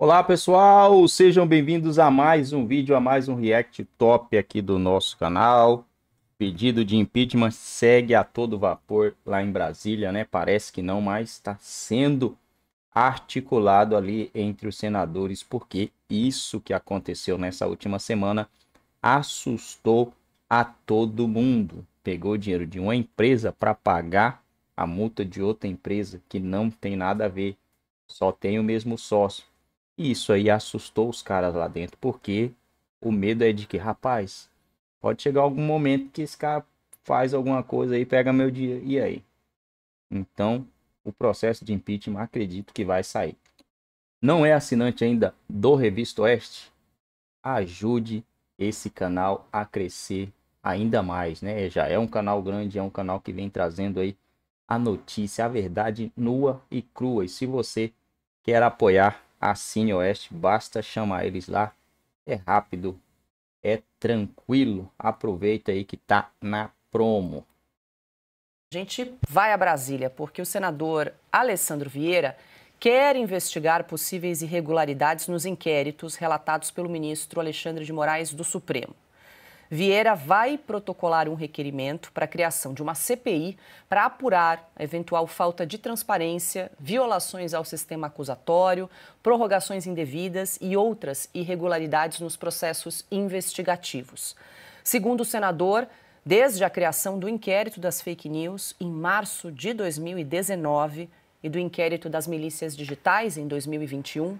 Olá pessoal, sejam bem-vindos a mais um vídeo, a mais um react top aqui do nosso canal. Pedido de impeachment segue a todo vapor lá em Brasília, né? Parece que não, mas está sendo articulado ali entre os senadores, porque isso que aconteceu nessa última semana assustou a todo mundo. Pegou dinheiro de uma empresa para pagar a multa de outra empresa que não tem nada a ver, só tem o mesmo sócio e isso aí assustou os caras lá dentro, porque o medo é de que, rapaz, pode chegar algum momento que esse cara faz alguma coisa aí, pega meu dia, e aí? Então, o processo de impeachment acredito que vai sair. Não é assinante ainda do Revista Oeste? Ajude esse canal a crescer ainda mais, né? Já é um canal grande, é um canal que vem trazendo aí a notícia, a verdade nua e crua. E se você quer apoiar a Cine Oeste, basta chamar eles lá. É rápido, é tranquilo. Aproveita aí que tá na promo. A gente vai a Brasília porque o senador Alessandro Vieira quer investigar possíveis irregularidades nos inquéritos relatados pelo ministro Alexandre de Moraes do Supremo. Vieira vai protocolar um requerimento para a criação de uma CPI para apurar a eventual falta de transparência, violações ao sistema acusatório, prorrogações indevidas e outras irregularidades nos processos investigativos. Segundo o senador, desde a criação do inquérito das fake news em março de 2019 e do inquérito das milícias digitais em 2021,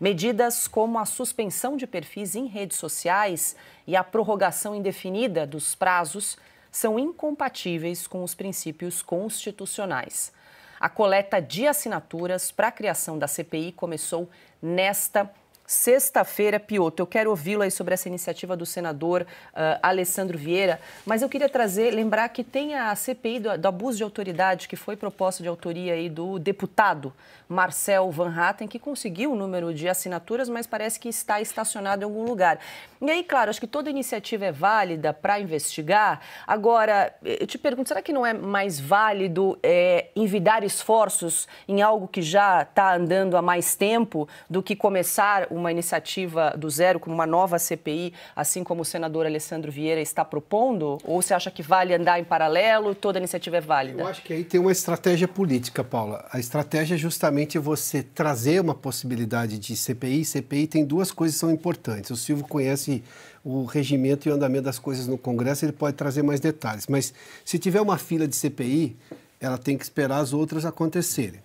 Medidas como a suspensão de perfis em redes sociais e a prorrogação indefinida dos prazos são incompatíveis com os princípios constitucionais. A coleta de assinaturas para a criação da CPI começou nesta sexta-feira, Pioto. Eu quero ouvi-lo aí sobre essa iniciativa do senador uh, Alessandro Vieira, mas eu queria trazer, lembrar que tem a CPI do, do, abuso de autoridade, que foi proposta de autoria aí do deputado Marcel Van Hatten, que conseguiu o número de assinaturas, mas parece que está estacionado em algum lugar. E aí, claro, acho que toda iniciativa é válida para investigar. Agora, eu te pergunto, será que não é mais válido é, envidar esforços em algo que já está andando há mais tempo do que começar o uma iniciativa do zero, como uma nova CPI, assim como o senador Alessandro Vieira está propondo? Ou você acha que vale andar em paralelo, toda iniciativa é válida? Eu acho que aí tem uma estratégia política, Paula. A estratégia é justamente você trazer uma possibilidade de CPI. CPI tem duas coisas que são importantes. O Silvio conhece o regimento e o andamento das coisas no Congresso, ele pode trazer mais detalhes. Mas se tiver uma fila de CPI, ela tem que esperar as outras acontecerem.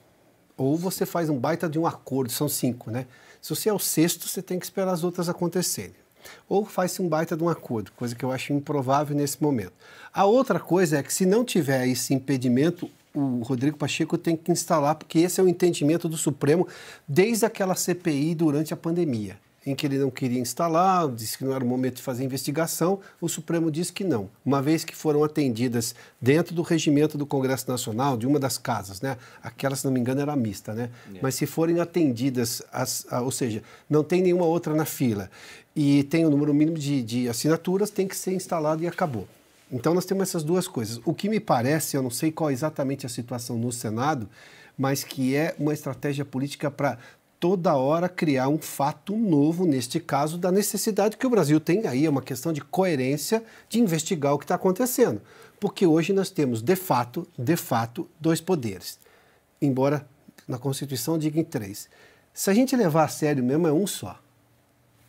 Ou você faz um baita de um acordo, são cinco, né? Se você é o sexto, você tem que esperar as outras acontecerem. Ou faz-se um baita de um acordo, coisa que eu acho improvável nesse momento. A outra coisa é que, se não tiver esse impedimento, o Rodrigo Pacheco tem que instalar, porque esse é o entendimento do Supremo desde aquela CPI durante a pandemia em que ele não queria instalar, disse que não era o momento de fazer investigação. O Supremo disse que não, uma vez que foram atendidas dentro do regimento do Congresso Nacional, de uma das casas, né? Aquela, se não me engano, era mista, né? Yeah. É. Mas se forem atendidas, as, a, ou seja, não tem nenhuma outra na fila e tem o um número mínimo de, de assinaturas, tem que ser instalado e acabou. Então nós temos essas duas coisas. O que me parece, eu não sei qual é exatamente a situação no Senado, mas que é uma estratégia política para toda hora criar um fato novo, neste caso, da necessidade que o Brasil tem aí, é uma questão de coerência de investigar o que está acontecendo. Porque hoje nós temos, de fato, de fato, dois poderes. Embora na Constituição diga em três. Se a gente levar a sério mesmo, é um só.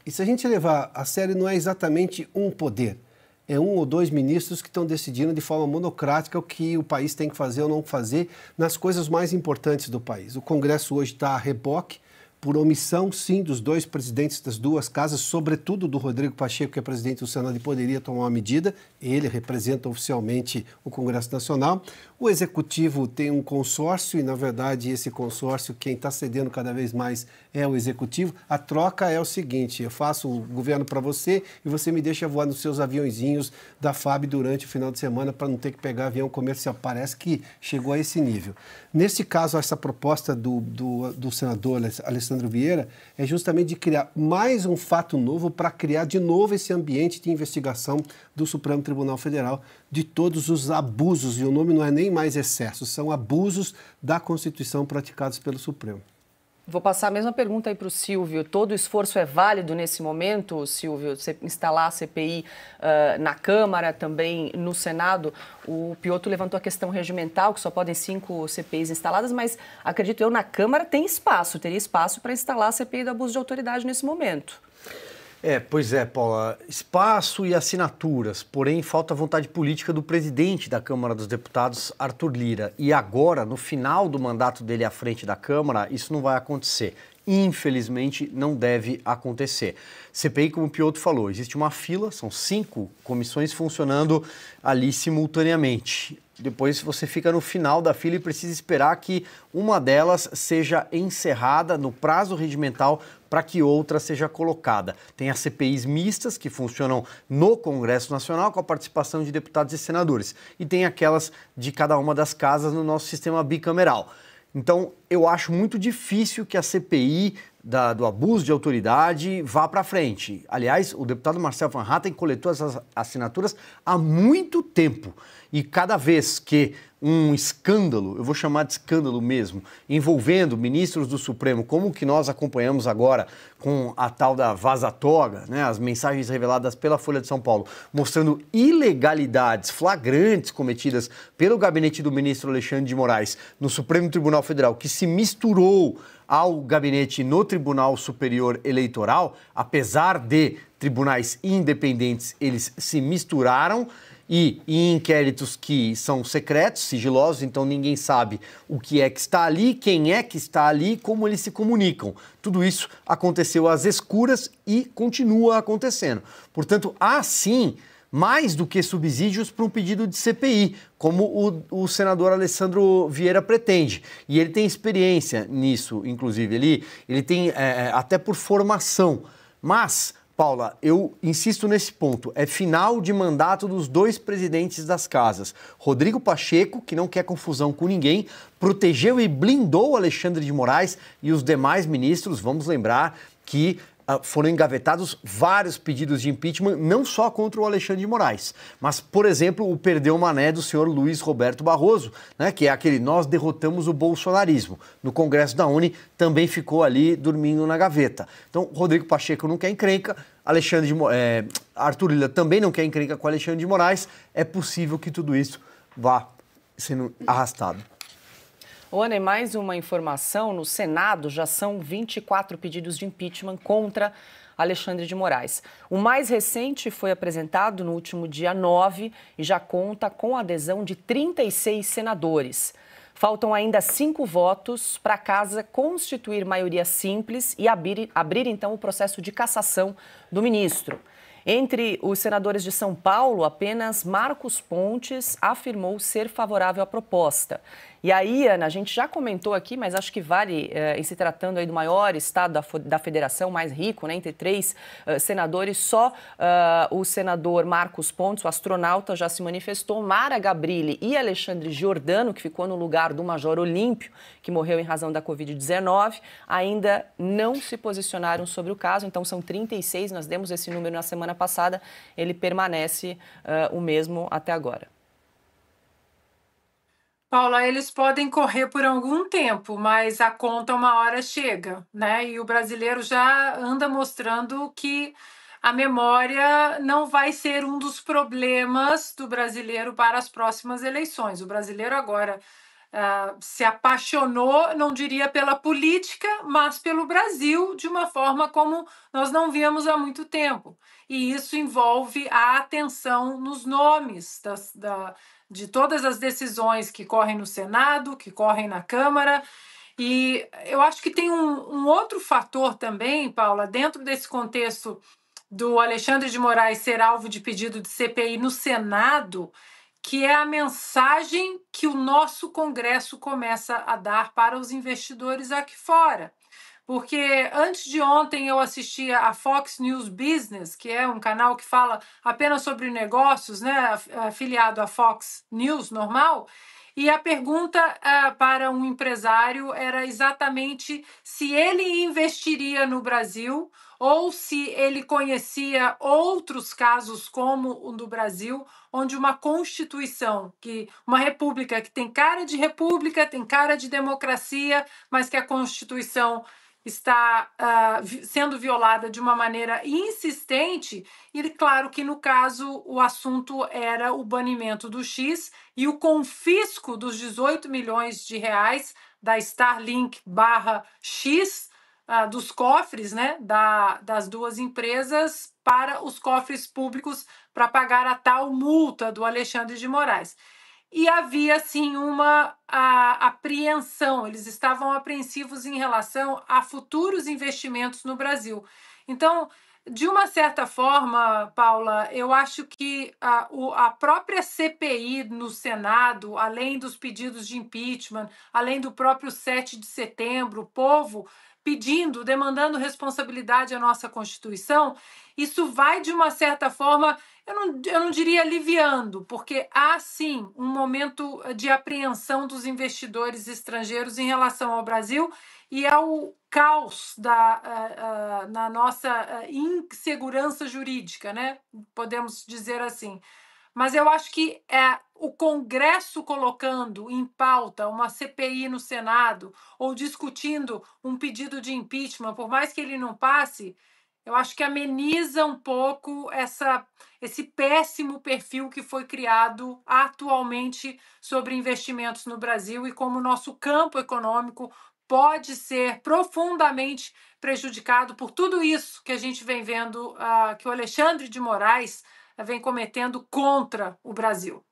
E se a gente levar a sério, não é exatamente um poder. É um ou dois ministros que estão decidindo de forma monocrática o que o país tem que fazer ou não fazer nas coisas mais importantes do país. O Congresso hoje está a reboque, por omissão, sim, dos dois presidentes das duas casas, sobretudo do Rodrigo Pacheco, que é presidente do Senado e poderia tomar uma medida. Ele representa oficialmente o Congresso Nacional. O Executivo tem um consórcio e, na verdade, esse consórcio, quem está cedendo cada vez mais é o Executivo. A troca é o seguinte: eu faço o governo para você e você me deixa voar nos seus aviãozinhos da FAB durante o final de semana para não ter que pegar avião comercial. Parece que chegou a esse nível. Nesse caso, essa proposta do, do, do senador Alessandro Alessandro Vieira, é justamente de criar mais um fato novo para criar de novo esse ambiente de investigação do Supremo Tribunal Federal de todos os abusos, e o nome não é nem mais excesso, são abusos da Constituição praticados pelo Supremo. Vou passar a mesma pergunta aí para o Silvio. Todo esforço é válido nesse momento, Silvio? Você instalar a CPI uh, ah, na Câmara, também no Senado. O Pioto levantou a questão regimental, que só podem cinco CPIs instaladas, mas acredito eu, na Câmara tem espaço, teria espaço para instalar a CPI do abuso de autoridade nesse momento. É, pois é, Paula. Espaço e assinaturas, porém falta vontade política do presidente da Câmara dos Deputados, Arthur Lira. E agora, no final do mandato dele à frente da Câmara, isso não vai acontecer. Infelizmente, não deve acontecer. CPI, como o Piotr falou, existe uma fila, são cinco comissões funcionando ali simultaneamente. Depois você fica no final da fila e precisa esperar que uma delas seja encerrada no prazo regimental para que outra seja colocada. Tem as CPIs mistas, que funcionam no Congresso Nacional, com a participação de deputados e senadores. E tem aquelas de cada uma das casas no nosso sistema bicameral. Então, eu acho muito difícil que a CPI da, do abuso de autoridade vá para frente. Aliás, o deputado Marcel Van Hatten coletou essas assinaturas há muito tempo. E cada vez que um escândalo, eu vou chamar de escândalo mesmo, envolvendo ministros do Supremo, como o que nós acompanhamos agora com a tal da vaza-toga, né, as mensagens reveladas pela Folha de São Paulo, mostrando ilegalidades flagrantes cometidas pelo gabinete do ministro Alexandre de Moraes no Supremo Tribunal Federal, que se misturou ao gabinete no Tribunal Superior Eleitoral, apesar de tribunais independentes, eles se misturaram e em inquéritos que são secretos, sigilosos, então ninguém sabe o que é que está ali, quem é que está ali, como eles se comunicam. Tudo isso aconteceu às escuras e continua acontecendo. Portanto, há sim mais do que subsídios para um pedido de CPI, como o, o, senador Alessandro Vieira pretende. E ele tem experiência nisso, inclusive. Ele, ele tem é, até por formação. Mas Paula, eu insisto nesse ponto. É final de mandato dos dois presidentes das casas. Rodrigo Pacheco, que não quer confusão com ninguém, protegeu e blindou Alexandre de Moraes e os demais ministros, vamos lembrar, que ah, foram engavetados vários pedidos de impeachment, não só contra o Alexandre de Moraes, mas, por exemplo, o perdeu mané do senhor Luiz Roberto Barroso, né, que é aquele nós derrotamos o bolsonarismo. No Congresso da Uni também ficou ali dormindo na gaveta. Então, Rodrigo Pacheco não quer encrenca, Alexandre de, é, Arthur Lila também não quer encrenca com Alexandre de Moraes. É possível que tudo isso vá sendo arrastado. Oana, e mais uma informação: no Senado já são 24 pedidos de impeachment contra Alexandre de Moraes. O mais recente foi apresentado no último dia 9 e já conta com a adesão de 36 senadores. Faltam ainda cinco votos para a casa constituir maioria simples e abrir, abrir então o processo de cassação do ministro. Entre os senadores de São Paulo, apenas Marcos Pontes afirmou ser favorável à proposta. E aí, Ana, a gente já comentou aqui, mas acho que vale, eh, em se tratando aí do maior estado da, da federação, mais rico, né, entre três eh, senadores, só uh, o senador Marcos Pontes, o astronauta, já se manifestou. Mara Gabrilli e Alexandre Giordano, que ficou no lugar do Major Olímpio, que morreu em razão da Covid-19, ainda não se posicionaram sobre o caso. Então, são 36, nós demos esse número na semana passada, ele permanece uh, o mesmo até agora. Paula, eles podem correr por algum tempo, mas a conta uma hora chega, né? E o brasileiro já anda mostrando que a memória não vai ser um dos problemas do brasileiro para as próximas eleições. O brasileiro agora ah, se apaixonou, não diria pela política, mas pelo Brasil, de uma forma como nós não víamos há muito tempo. E isso envolve a atenção nos nomes das, da, de todas as decisões que correm no Senado, que correm na Câmara. E eu acho que tem um, um outro fator também, Paula, dentro desse contexto do Alexandre de Moraes ser alvo de pedido de CPI no Senado que é a mensagem que o nosso Congresso começa a dar para os investidores aqui fora. Porque antes de ontem eu assistia a Fox News Business, que é um canal que fala apenas sobre negócios, né, afiliado à Fox News normal, e a pergunta uh, para um empresário era exatamente se ele investiria no Brasil ou se ele conhecia outros casos como o do Brasil, onde uma constituição, que uma república que tem cara de república, tem cara de democracia, mas que a constituição está uh, sendo violada de uma maneira insistente, e claro que no caso o assunto era o banimento do X e o confisco dos 18 milhões de reais da Starlink barra X uh, dos cofres né, da, das duas empresas para os cofres públicos para pagar a tal multa do Alexandre de Moraes e havia assim uma a, apreensão, eles estavam apreensivos em relação a futuros investimentos no Brasil. Então, de uma certa forma, Paula, eu acho que a, o, a própria CPI no Senado, além dos pedidos de impeachment, além do próprio 7 de setembro, o povo pedindo, demandando responsabilidade à nossa Constituição, isso vai, de uma certa forma, eu não, eu não diria aliviando, porque há sim um momento eh, de apreensão dos investidores estrangeiros em relação ao Brasil e ao caos da, uh, uh, na nossa insegurança jurídica, né? podemos dizer assim. Mas eu acho que é o Congresso colocando em pauta uma CPI no Senado ou discutindo um pedido de impeachment, por mais que ele não passe, eu acho que ameniza um pouco essa, esse péssimo perfil que foi criado atualmente sobre investimentos no Brasil e como o nosso campo econômico pode ser profundamente prejudicado por tudo isso que a gente vem vendo, uh, que o Alexandre de Moraes vem cometendo contra o Brasil.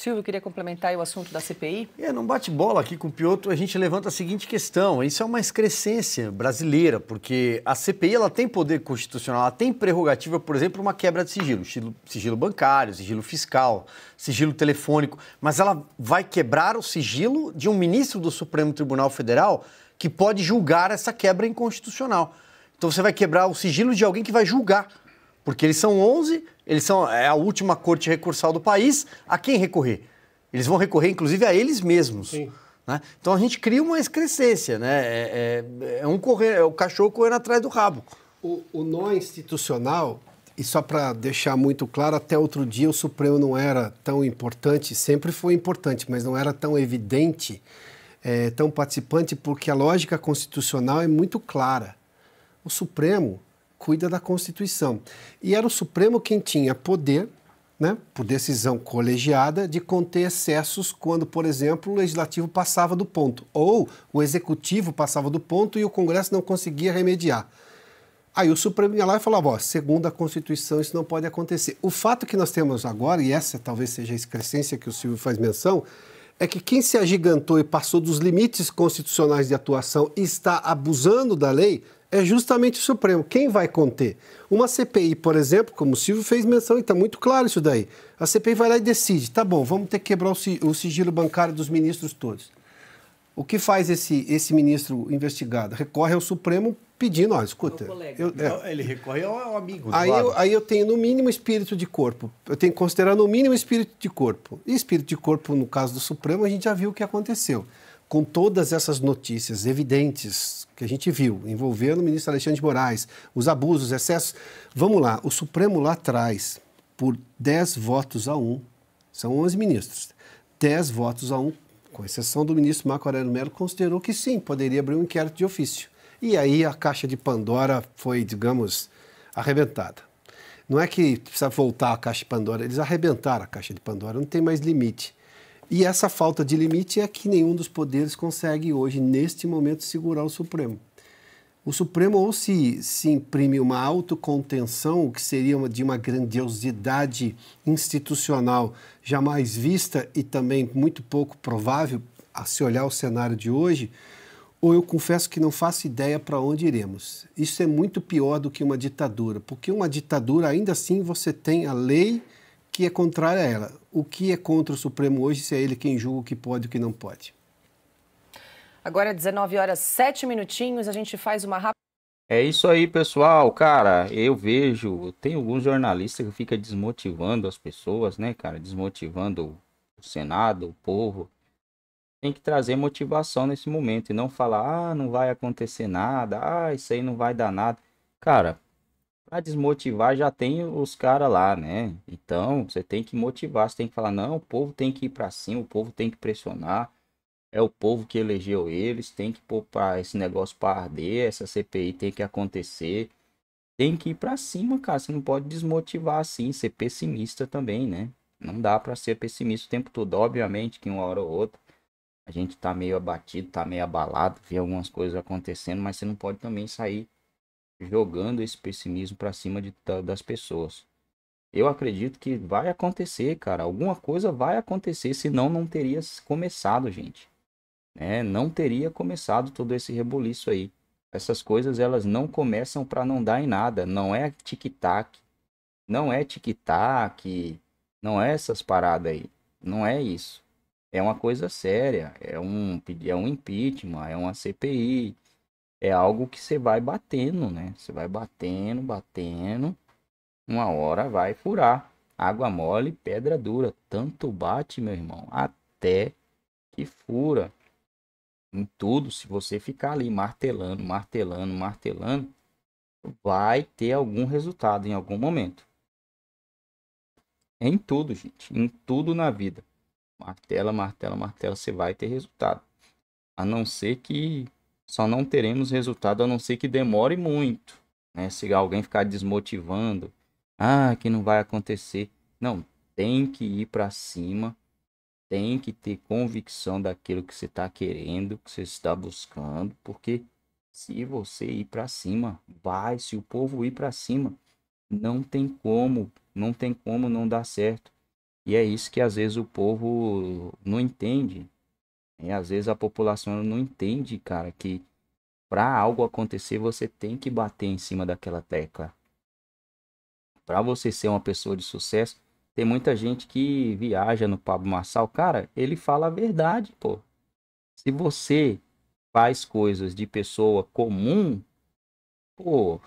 Silvio, queria complementar o assunto da CPI. É, não bate bola aqui com o Piotr, a gente levanta a seguinte questão. Isso é uma excrescência brasileira, porque a CPI ela tem poder constitucional, ela tem prerrogativa, por exemplo, uma quebra de sigilo, sigilo, sigilo bancário, sigilo fiscal, sigilo telefônico, mas ela vai quebrar o sigilo de um ministro do Supremo Tribunal Federal que pode julgar essa quebra inconstitucional. Então você vai quebrar o sigilo de alguém que vai julgar porque eles são 11, eles são é a última corte recursal do país, a quem recorrer? Eles vão recorrer, inclusive, a eles mesmos. Né? Então a gente cria uma excrescência, né? É, é, é, um correr, é o cachorro correndo atrás do rabo. O, o nó institucional, e só para deixar muito claro, até outro dia o Supremo não era tão importante, sempre foi importante, mas não era tão evidente, é, tão participante, porque a lógica constitucional é muito clara. O Supremo cuida da Constituição. E era o Supremo quem tinha poder, né, por decisão colegiada, de conter excessos quando, por exemplo, o legislativo passava do ponto, ou o executivo passava do ponto e o Congresso não conseguia remediar. Aí o Supremo ia lá e falava: ó, segundo a Constituição, isso não pode acontecer. O fato que nós temos agora, e essa talvez seja a excrescência que o Silvio faz menção, é que quem se agigantou e passou dos limites constitucionais de atuação e está abusando da lei é justamente o Supremo. Quem vai conter? Uma CPI, por exemplo, como o Silvio fez menção, e está muito claro isso daí. A CPI vai lá e decide: tá bom, vamos ter que quebrar o sigilo bancário dos ministros todos. O que faz esse, esse ministro investigado? Recorre ao Supremo pedindo, ó, escuta. Eu, é. ele recorre ao amigo. Aí eu, aí eu tenho no mínimo espírito de corpo. Eu tenho que considerar no mínimo espírito de corpo. E espírito de corpo, no caso do Supremo, a gente já viu o que aconteceu com todas essas notícias evidentes que a gente viu, envolvendo o ministro Alexandre de Moraes, os abusos, excessos, vamos lá, o Supremo lá atrás, por 10 votos a 1, são 11 ministros, 10 votos a 1, com exceção do ministro Marco Aurélio Mello, considerou que sim, poderia abrir um inquérito de ofício. E aí a caixa de Pandora foi, digamos, arrebentada. Não é que precisa voltar a caixa de Pandora, eles arrebentaram a caixa de Pandora, não tem mais limite. E essa falta de limite é que nenhum dos poderes consegue hoje, neste momento, segurar o Supremo. O Supremo ou se, se imprime uma autocontenção, o que seria uma, de uma grandiosidade institucional jamais vista e também muito pouco provável a se olhar o cenário de hoje, ou eu confesso que não faço ideia para onde iremos. Isso é muito pior do que uma ditadura, porque uma ditadura ainda assim você tem a lei, que é contrária a ela. O que é contra o Supremo hoje se é ele quem julga o que pode e o que não pode? Agora, 19 horas 7 minutinhos, a gente faz uma rápida. É isso aí, pessoal. Cara, eu vejo, tem alguns jornalistas que ficam desmotivando as pessoas, né, cara? Desmotivando o Senado, o povo. Tem que trazer motivação nesse momento e não falar, ah, não vai acontecer nada, ah, isso aí não vai dar nada. Cara, para desmotivar já tem os caras lá, né? Então você tem que motivar, você tem que falar, não, o povo tem que ir para cima, o povo tem que pressionar. É o povo que elegeu eles, tem que pôr esse negócio para arder, essa CPI tem que acontecer. Tem que ir para cima, cara. Você não pode desmotivar assim, ser pessimista também, né? Não dá para ser pessimista o tempo todo. Obviamente que uma hora ou outra a gente tá meio abatido, tá meio abalado, vê algumas coisas acontecendo, mas você não pode também sair jogando esse pessimismo para cima de, das pessoas. Eu acredito que vai acontecer, cara. Alguma coisa vai acontecer, senão não teria começado, gente. É, não teria começado todo esse reboliço aí. Essas coisas elas não começam para não dar em nada. Não é tic-tac, não é tic-tac, não é essas paradas aí. Não é isso. É uma coisa séria. É um, é um impeachment, é uma CPI, é algo que você vai batendo, né? Você vai batendo, batendo, uma hora vai furar. Água mole, pedra dura, tanto bate, meu irmão, até que fura. Em tudo, se você ficar ali martelando, martelando, martelando, vai ter algum resultado em algum momento. em tudo, gente, em tudo na vida. Martela, martela, martela, você vai ter resultado. A não ser que só não teremos resultado a não ser que demore muito. Né? Se alguém ficar desmotivando, ah, que não vai acontecer. Não, tem que ir para cima, tem que ter convicção daquilo que você está querendo, que você está buscando, porque se você ir para cima, vai. Se o povo ir para cima, não tem como, não tem como não dar certo. E é isso que às vezes o povo não entende. E às vezes a população não entende, cara, que para algo acontecer você tem que bater em cima daquela tecla. Para você ser uma pessoa de sucesso, tem muita gente que viaja no Pablo Marçal, cara, ele fala a verdade, pô. Se você faz coisas de pessoa comum, pô,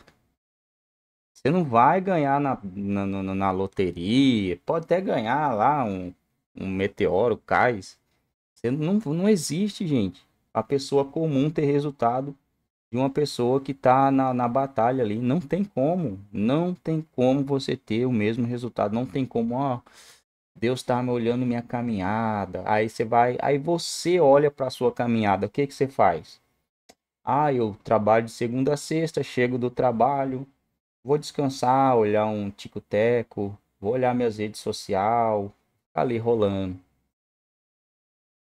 você não vai ganhar na, na, na, na loteria. Pode até ganhar lá um, um meteoro, cais. Não, não existe, gente, a pessoa comum ter resultado de uma pessoa que está na, na batalha ali. Não tem como. Não tem como você ter o mesmo resultado. Não tem como, ó. Deus está me olhando minha caminhada. Aí você vai, aí você olha para sua caminhada. O que que você faz? Ah, eu trabalho de segunda a sexta, chego do trabalho, vou descansar, olhar um tico-teco, vou olhar minhas redes sociais, tá ali rolando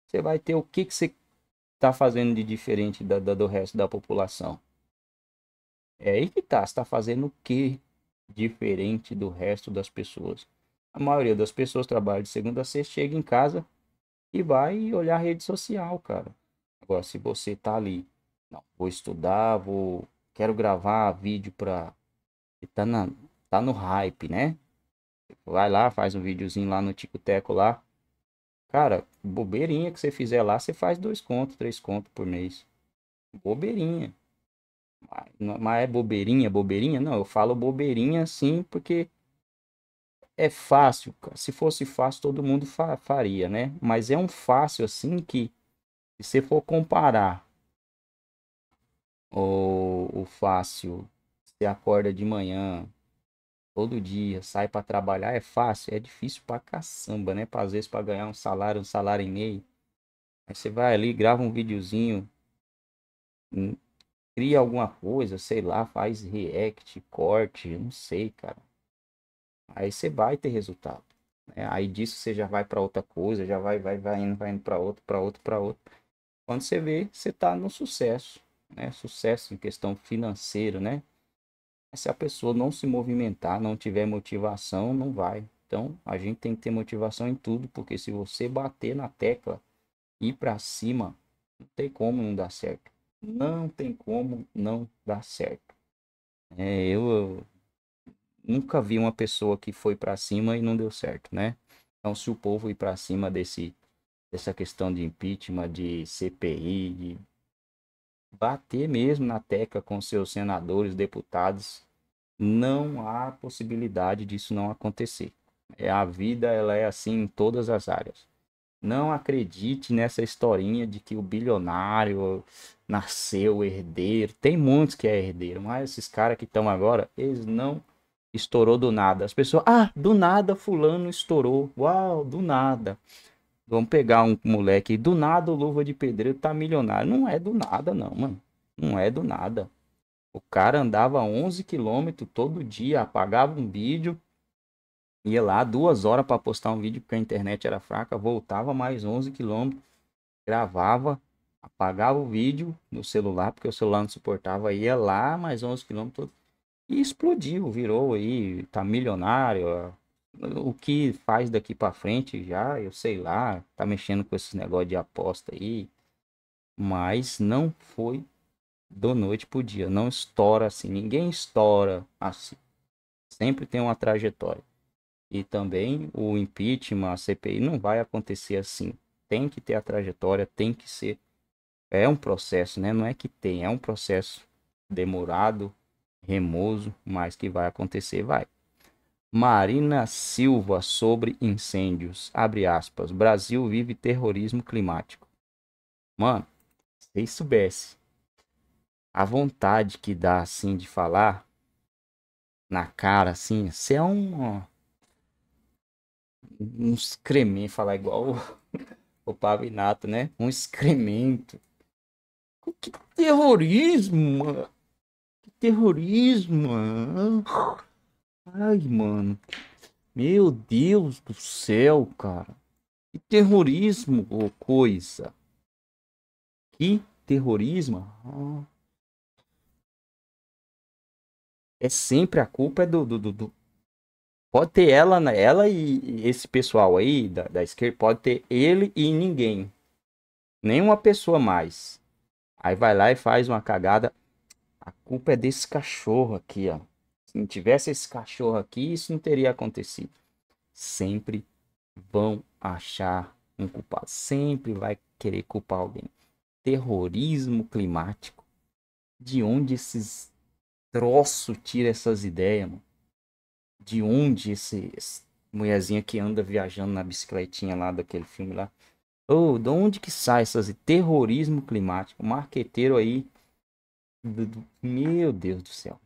você vai ter o que, que você está fazendo de diferente da, da, do resto da população. É aí que tá, Você está fazendo o que diferente do resto das pessoas. A maioria das pessoas trabalha de segunda a sexta, chega em casa e vai olhar a rede social, cara. Agora, se você está ali, não, vou estudar, vou, quero gravar vídeo para está na tá no hype, né? Vai lá, faz um videozinho lá no Tico Teco lá, Cara, bobeirinha que você fizer lá, você faz dois contos, três contos por mês. Bobeirinha. Mas é bobeirinha, bobeirinha? Não, eu falo bobeirinha sim, porque é fácil. Se fosse fácil, todo mundo fa faria, né? Mas é um fácil assim que, se você for comparar o, o fácil, você acorda de manhã, todo dia, sai para trabalhar, é fácil? É difícil pra caçamba, né? Pra, às vezes para ganhar um salário, um salário e meio. Aí você vai ali, grava um videozinho, hum, cria alguma coisa, sei lá, faz react, corte, não sei, cara. Aí você vai ter resultado. Né? Aí disso você já vai para outra coisa, já vai, vai, vai indo, vai indo para outro para outro para outro Quando você vê, você tá no sucesso, né? Sucesso em questão financeira, né? se a pessoa não se movimentar, não tiver motivação, não vai. Então, a gente tem que ter motivação em tudo, porque se você bater na tecla e para cima, não tem como não dar certo. Não tem como não dar certo. É, eu, eu nunca vi uma pessoa que foi para cima e não deu certo, né? Então, se o povo ir para cima desse dessa questão de impeachment, de CPI, de bater mesmo na tecla com seus senadores, deputados, não há possibilidade disso não acontecer. É, a vida ela é assim em todas as áreas. Não acredite nessa historinha de que o bilionário nasceu herdeiro. Tem muitos que é herdeiro, mas esses caras que estão agora, eles não estourou do nada. As pessoas, ah, do nada fulano estourou. Uau, do nada. Vamos pegar um moleque, do nada o Luva de Pedreiro tá milionário. Não é do nada não, mano. Não é do nada. O cara andava 11 quilômetros todo dia, apagava um vídeo, ia lá duas horas para postar um vídeo porque a internet era fraca, voltava mais 11 quilômetros, gravava, apagava o vídeo no celular porque o celular não suportava, ia lá mais 11 quilômetros e explodiu, virou aí, tá milionário. O que faz daqui para frente já, eu sei lá, tá mexendo com esses negócios de aposta aí, mas não foi do noite pro dia. Não estoura assim, ninguém estoura assim. Sempre tem uma trajetória. E também o impeachment, a CPI não vai acontecer assim. Tem que ter a trajetória, tem que ser. É um processo, né? Não é que tem, é um processo demorado, remoso, mas que vai acontecer, vai. Marina Silva sobre incêndios. Abre aspas. Brasil vive terrorismo climático. Mano, se soubesse a vontade que dá, assim, de falar na cara, assim, você é um. Um excremento, falar igual o, o Inato né? Um excremento. Que terrorismo, mano. Que terrorismo, mano. Ai, mano. Meu Deus do céu, cara. Que terrorismo, coisa. Que terrorismo. Ah é sempre a culpa é do, do, do, do... pode ter ela, né, ela e, e esse pessoal aí da, da esquerda, pode ter ele e ninguém, nenhuma pessoa mais. Aí vai lá e faz uma cagada. A culpa é desse cachorro aqui, ó. Se não tivesse esse cachorro aqui, isso não teria acontecido. Sempre vão achar um culpado. Sempre vai querer culpar alguém. Terrorismo climático. De onde esses troço tira essas ideias, mano? De onde esse, esse mulherzinha que anda viajando na bicicletinha lá daquele filme lá? Ô, oh, de onde que sai essas terrorismo climático? Marqueteiro aí. Meu Deus do céu.